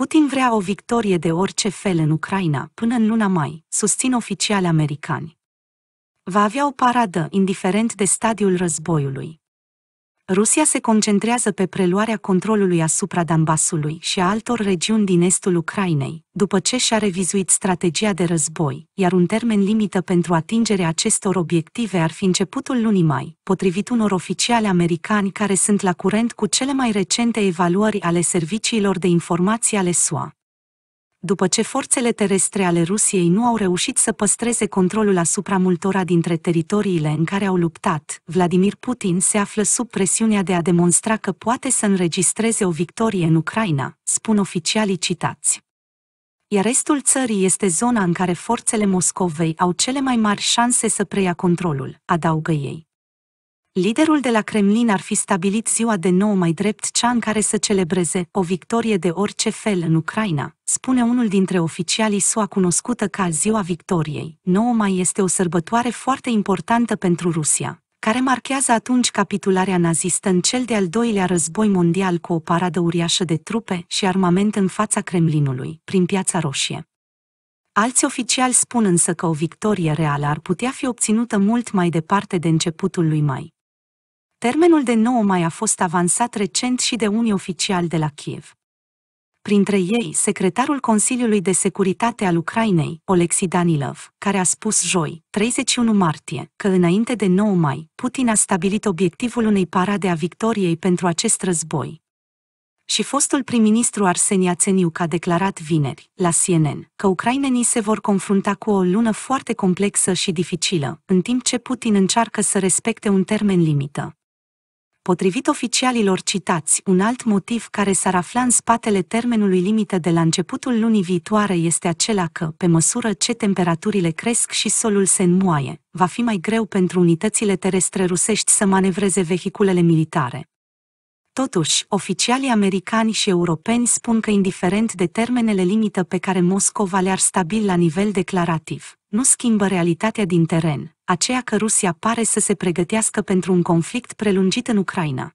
Putin vrea o victorie de orice fel în Ucraina până în luna mai, susțin oficiali americani. Va avea o paradă, indiferent de stadiul războiului. Rusia se concentrează pe preluarea controlului asupra Dambasului și a altor regiuni din estul Ucrainei, după ce și-a revizuit strategia de război, iar un termen limită pentru atingerea acestor obiective ar fi începutul lunii mai, potrivit unor oficiali americani care sunt la curent cu cele mai recente evaluări ale serviciilor de informații ale SUA după ce forțele terestre ale Rusiei nu au reușit să păstreze controlul asupra multora dintre teritoriile în care au luptat, Vladimir Putin se află sub presiunea de a demonstra că poate să înregistreze o victorie în Ucraina, spun oficialii citați. Iar restul țării este zona în care forțele Moscovei au cele mai mari șanse să preia controlul, adaugă ei. Liderul de la Kremlin ar fi stabilit ziua de nou mai drept cea în care să celebreze o victorie de orice fel în Ucraina, spune unul dintre oficialii SUA cunoscută ca Ziua Victoriei. 9 mai este o sărbătoare foarte importantă pentru Rusia, care marchează atunci capitularea nazistă în cel de-al doilea război mondial cu o paradă uriașă de trupe și armament în fața Kremlinului, prin Piața Roșie. Alți oficiali spun însă că o victorie reală ar putea fi obținută mult mai departe de începutul lui mai, Termenul de 9 mai a fost avansat recent și de unii oficiali de la Kiev. Printre ei, secretarul Consiliului de Securitate al Ucrainei, Olexi Danilov, care a spus joi, 31 martie, că înainte de 9 mai, Putin a stabilit obiectivul unei parade a victoriei pentru acest război, și fostul prim-ministru Arseni Ațeniuc a declarat vineri, la CNN, că ucrainenii se vor confrunta cu o lună foarte complexă și dificilă, în timp ce Putin încearcă să respecte un termen limită. Potrivit oficialilor citați, un alt motiv care s-ar afla în spatele termenului limită de la începutul lunii viitoare este acela că, pe măsură ce temperaturile cresc și solul se înmoaie, va fi mai greu pentru unitățile terestre rusești să manevreze vehiculele militare. Totuși, oficialii americani și europeni spun că indiferent de termenele limită pe care Moscova le-ar stabil la nivel declarativ, nu schimbă realitatea din teren, aceea că Rusia pare să se pregătească pentru un conflict prelungit în Ucraina.